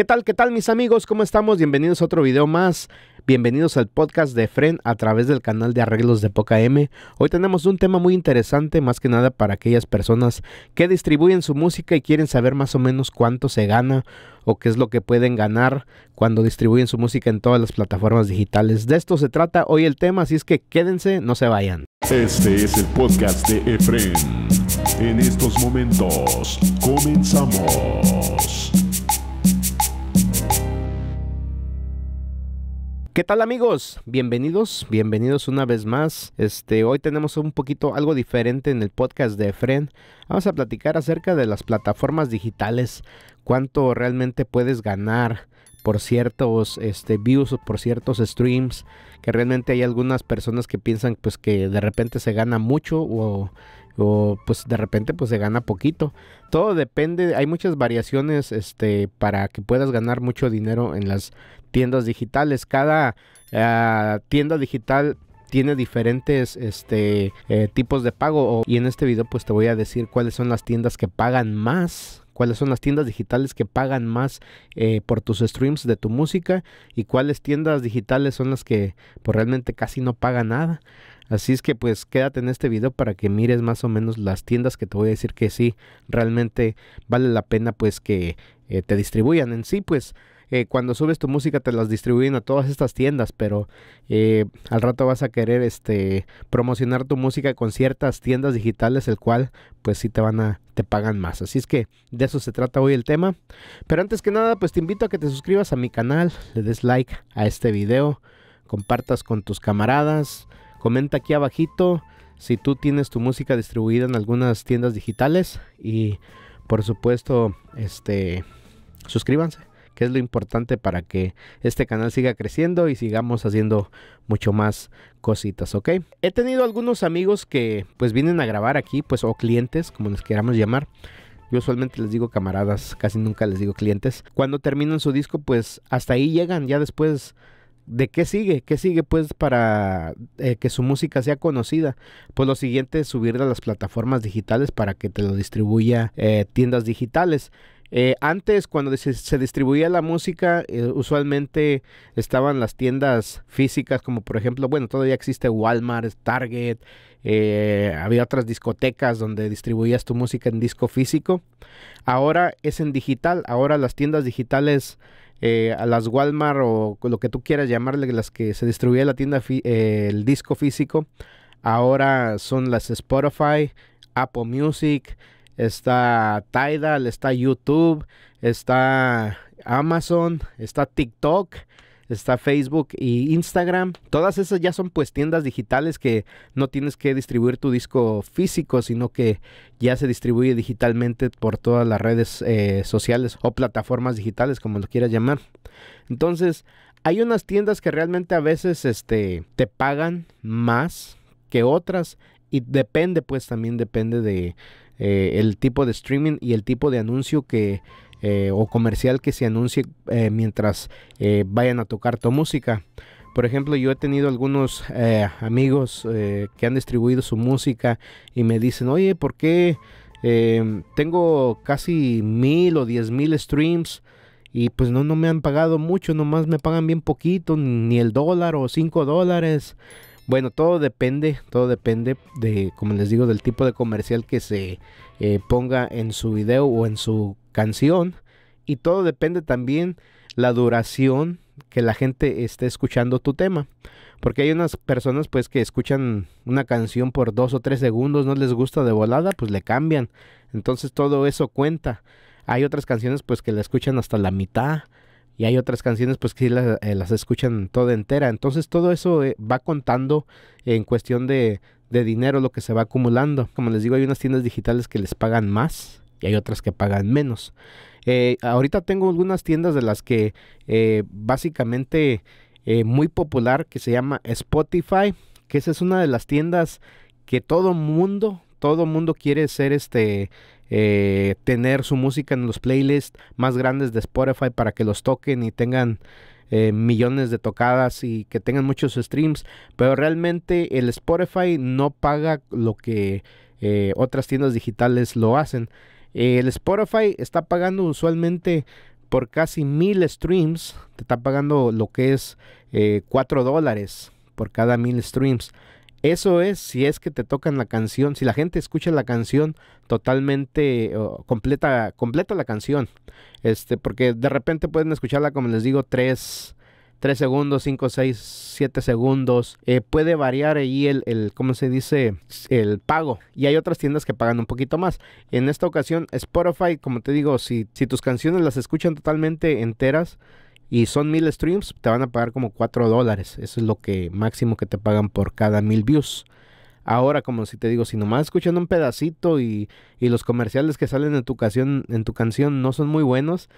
¿Qué tal, qué tal mis amigos? ¿Cómo estamos? Bienvenidos a otro video más. Bienvenidos al podcast de Fren a través del canal de arreglos de Poca M. Hoy tenemos un tema muy interesante, más que nada para aquellas personas que distribuyen su música y quieren saber más o menos cuánto se gana o qué es lo que pueden ganar cuando distribuyen su música en todas las plataformas digitales. De esto se trata hoy el tema, así es que quédense, no se vayan. Este es el podcast de Efren. En estos momentos comenzamos. ¿Qué tal amigos? Bienvenidos, bienvenidos una vez más. Este, hoy tenemos un poquito algo diferente en el podcast de Fren. Vamos a platicar acerca de las plataformas digitales, cuánto realmente puedes ganar por ciertos este, views o por ciertos streams, que realmente hay algunas personas que piensan pues que de repente se gana mucho o o pues de repente pues se gana poquito. Todo depende, hay muchas variaciones este para que puedas ganar mucho dinero en las tiendas digitales. Cada ah, tienda digital tiene diferentes este, eh, tipos de pago y en este video pues te voy a decir cuáles son las tiendas que pagan más cuáles son las tiendas digitales que pagan más eh, por tus streams de tu música y cuáles tiendas digitales son las que pues, realmente casi no pagan nada. Así es que pues quédate en este video para que mires más o menos las tiendas que te voy a decir que sí, realmente vale la pena pues que eh, te distribuyan en sí pues. Eh, cuando subes tu música te las distribuyen a todas estas tiendas, pero eh, al rato vas a querer este, promocionar tu música con ciertas tiendas digitales, el cual pues sí te van a, te pagan más. Así es que de eso se trata hoy el tema. Pero antes que nada, pues te invito a que te suscribas a mi canal, le des like a este video, compartas con tus camaradas, Comenta aquí abajito si tú tienes tu música distribuida en algunas tiendas digitales y por supuesto, este suscríbanse, que es lo importante para que este canal siga creciendo y sigamos haciendo mucho más cositas, ¿ok? He tenido algunos amigos que pues vienen a grabar aquí, pues o clientes, como les queramos llamar. Yo usualmente les digo camaradas, casi nunca les digo clientes. Cuando terminan su disco, pues hasta ahí llegan, ya después ¿de qué sigue? ¿Qué sigue pues para eh, que su música sea conocida? Pues lo siguiente es subirla a las plataformas digitales para que te lo distribuya eh, tiendas digitales. Eh, antes, cuando se, distribuía la música, eh, usualmente estaban las tiendas físicas, como por ejemplo, bueno, todavía existe Walmart, Target, eh, había otras discotecas donde distribuías tu música en disco físico. Ahora es en digital, ahora las tiendas digitales, a las Walmart o lo que tú quieras llamarle, las que se distribuía la tienda, el disco físico, ahora son las Spotify, Apple Music, está Tidal, está YouTube, está Amazon, está TikTok, está Facebook y Instagram. Todas esas ya son pues tiendas digitales que no tienes que distribuir tu disco físico, sino que ya se distribuye digitalmente por todas las redes eh, sociales o plataformas digitales, como lo quieras llamar. Entonces, hay unas tiendas que realmente a veces este, te pagan más que otras y depende pues también depende de eh, el tipo de streaming y el tipo de anuncio que eh, o comercial que se anuncie eh, mientras vayan a tocar tu música. Por ejemplo, yo he tenido algunos amigos que han distribuido su música y me dicen, oye, ¿por qué em, tengo casi mil o diez mil streams? y pues no, no me han pagado mucho, nomás me pagan bien poquito, ni el dólar o cinco dólares. Bueno, todo depende, todo depende de, como les digo, del tipo de comercial que se eh, ponga en su video o en su canción. Y todo depende también la duración que la gente esté escuchando tu tema. Porque hay unas personas pues que escuchan una canción por dos o tres segundos, no les gusta de volada, pues le cambian. Entonces todo eso cuenta. Hay otras canciones pues que la escuchan hasta la mitad y hay otras canciones pues que las, eh, las escuchan toda entera. Entonces todo eso eh, va contando en cuestión de, dinero lo que se va acumulando. Como les digo, hay unas tiendas digitales que les pagan más y hay otras que pagan menos. Eh, ahorita tengo algunas tiendas de las que básicamente muy popular que se llama Spotify, que esa es una de las tiendas que todo mundo todo mundo quiere ser este eh, tener su música en los playlists más grandes de Spotify para que los toquen y tengan eh, millones de tocadas y que tengan muchos streams, pero realmente el Spotify no paga lo que eh, otras tiendas digitales lo hacen. el Spotify está pagando usualmente por casi mil streams, te está pagando lo que es 4 dólares por cada mil streams. Eso es si es que te tocan la canción, si la gente escucha la canción totalmente completa, completa la canción. Este, porque de repente pueden escucharla, como les digo, tres, 3 segundos, cinco seis siete segundos. Eh, puede variar ahí el, el, ¿cómo se dice? El pago. Y hay otras tiendas que pagan un poquito más. En esta ocasión, Spotify, como te digo, si, si tus canciones las escuchan totalmente enteras, y son mil streams, te van a pagar como cuatro dólares. Eso es lo que máximo que te pagan por cada mil views. Ahora, como si te digo, si nomás escuchando un pedacito y, los comerciales que salen en tu, canción, en tu canción no son muy buenos,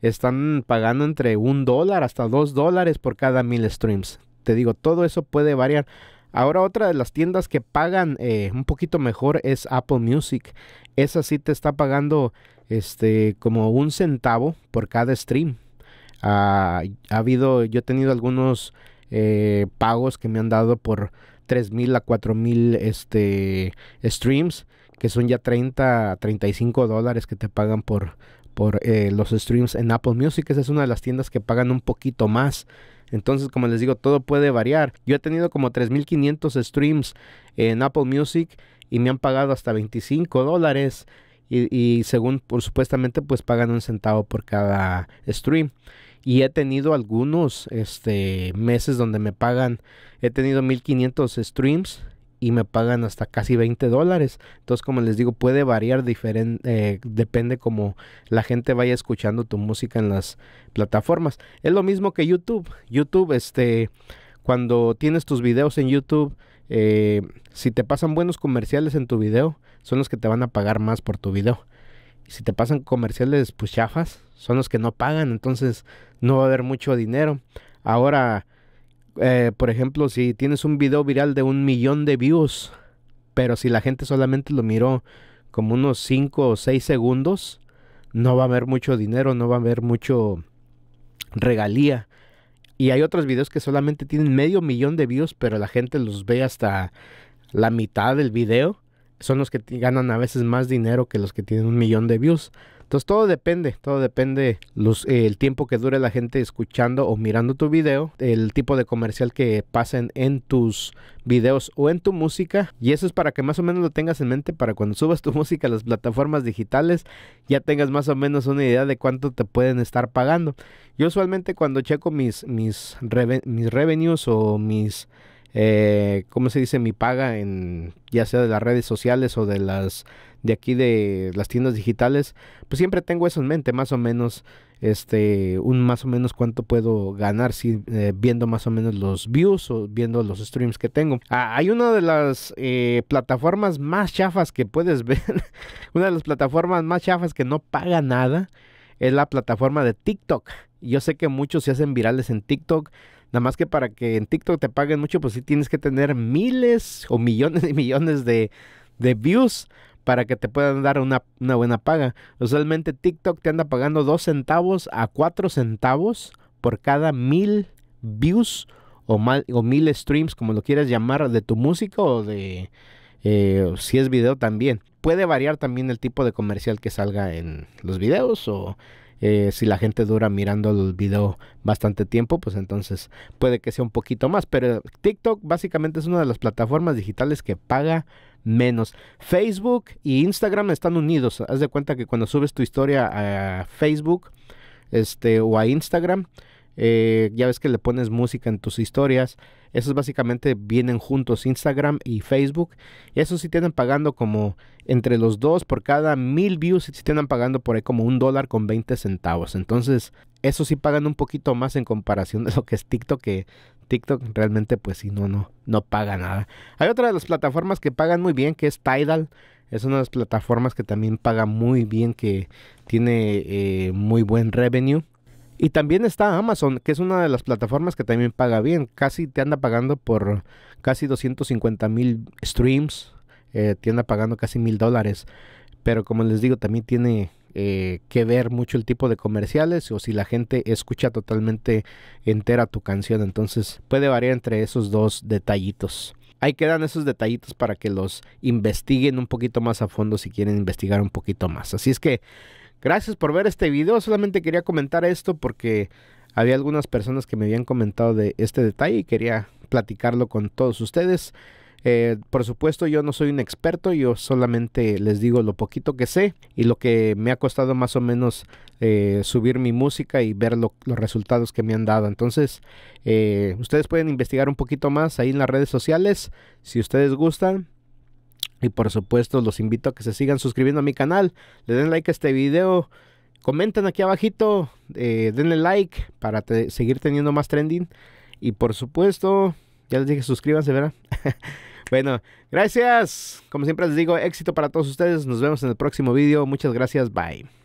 están pagando entre un dólar hasta dos dólares por cada mil streams. Te digo, todo eso puede variar. Ahora otra de las tiendas que pagan eh, un poquito mejor es Apple Music. Esa sí te está pagando este como un centavo por cada stream ha, habido, yo he tenido algunos eh, pagos que me han dado por 3.000 a 4.000 este, streams, que son ya 30 a 35 dólares que te pagan por, eh, los streams en Apple Music. Esa es una de las tiendas que pagan un poquito más. Entonces, como les digo, todo puede variar. Yo he tenido como 3.500 streams en Apple Music y me han pagado hasta 25 dólares. Y, y, según, por supuestamente, pues pagan un centavo por cada stream y he tenido algunos este, meses donde me pagan, he tenido 1500 streams y me pagan hasta casi 20 dólares. Entonces, como les digo, puede variar diferente, eh, depende como la gente vaya escuchando tu música en las plataformas. Es lo mismo que YouTube. YouTube, este, cuando tienes tus videos en YouTube, eh, si te pasan buenos comerciales en tu video, son los que te van a pagar más por tu video si te pasan comerciales pues chafas, son los que no pagan, entonces no va a haber mucho dinero. Ahora, eh, por ejemplo, si tienes un video viral de un millón de views, pero si la gente solamente lo miró como unos 5 o 6 segundos, no va a haber mucho dinero, no va a haber mucho regalía. Y hay otros videos que solamente tienen medio millón de views, pero la gente los ve hasta la mitad del video son los que ganan a veces más dinero que los que tienen un millón de views. Entonces todo depende, todo depende los, eh, el tiempo que dure la gente escuchando o mirando tu video, el tipo de comercial que pasen en tus videos o en tu música. Y eso es para que más o menos lo tengas en mente para cuando subas tu música a las plataformas digitales, ya tengas más o menos una idea de cuánto te pueden estar pagando. Yo usualmente cuando checo mis, mis, mis revenues o mis eh, ¿cómo se dice? Mi paga en ya sea de las redes sociales o de las de aquí de las tiendas digitales, pues siempre tengo eso en mente, más o menos, este, un más o menos cuánto puedo ganar si, eh, viendo más o menos los views o viendo los streams que tengo. Ah, hay una de las eh, plataformas más chafas que puedes ver, una de las plataformas más chafas que no paga nada, es la plataforma de TikTok. Yo sé que muchos se hacen virales en TikTok Nada más que para que en TikTok te paguen mucho, pues sí tienes que tener miles o millones y millones de, views para que te puedan dar una, buena paga. Usualmente TikTok te anda pagando 2 centavos a 4 centavos por cada mil views o, mil streams, como lo quieras llamar, de tu música o de eh, si es video también puede variar también el tipo de comercial que salga en los videos o eh, si la gente dura mirando el video bastante tiempo, pues entonces puede que sea un poquito más. Pero TikTok básicamente es una de las plataformas digitales que paga menos. Facebook y Instagram están unidos. Haz de cuenta que cuando subes tu historia a Facebook este, o a Instagram, eh, ya ves que le pones música en tus historias. Esos básicamente vienen juntos Instagram y Facebook. Y eso sí tienen pagando como entre los dos por cada mil views. Sí tienen pagando por ahí como un dólar con 20 centavos. Entonces, eso sí pagan un poquito más en comparación de lo que es TikTok, que TikTok realmente pues si no, no, no paga nada. Hay otra de las plataformas que pagan muy bien que es Tidal. Es una de las plataformas que también paga muy bien, que tiene eh, muy buen revenue. Y también está Amazon, que es una de las plataformas que también paga bien. Casi te anda pagando por casi 250 mil streams. Eh, te anda pagando casi mil dólares. Pero como les digo, también tiene eh, que ver mucho el tipo de comerciales o si la gente escucha totalmente entera tu canción. Entonces puede variar entre esos dos detallitos. Ahí quedan esos detallitos para que los investiguen un poquito más a fondo si quieren investigar un poquito más. Así es que Gracias por ver este video. Solamente quería comentar esto porque había algunas personas que me habían comentado de este detalle y quería platicarlo con todos ustedes. Eh, por supuesto, yo no soy un experto, yo solamente les digo lo poquito que sé y lo que me ha costado más o menos eh, subir mi música y ver los resultados que me han dado. Entonces, eh, ustedes pueden investigar un poquito más ahí en las redes sociales si ustedes gustan. Y por supuesto los invito a que se sigan suscribiendo a mi canal, le den like a este video, comenten aquí abajito, eh, denle like para seguir teniendo más trending. Y por supuesto, ya les dije, suscríbanse, ¿verdad? bueno, gracias. Como siempre les digo, éxito para todos ustedes. Nos vemos en el próximo video. Muchas gracias. Bye.